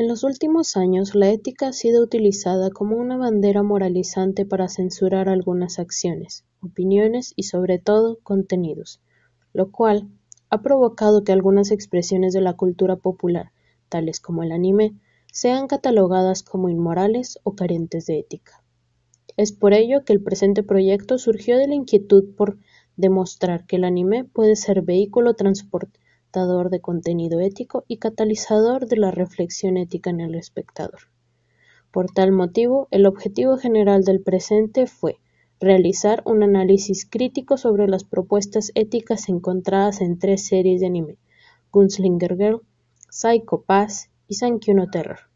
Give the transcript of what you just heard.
En los últimos años, la ética ha sido utilizada como una bandera moralizante para censurar algunas acciones, opiniones y, sobre todo, contenidos, lo cual ha provocado que algunas expresiones de la cultura popular, tales como el anime, sean catalogadas como inmorales o carentes de ética. Es por ello que el presente proyecto surgió de la inquietud por demostrar que el anime puede ser vehículo transporte, de contenido ético y catalizador de la reflexión ética en el espectador. Por tal motivo, el objetivo general del presente fue realizar un análisis crítico sobre las propuestas éticas encontradas en tres series de anime, Gunslinger Girl, Psycho Pass y Sankyuno Terror.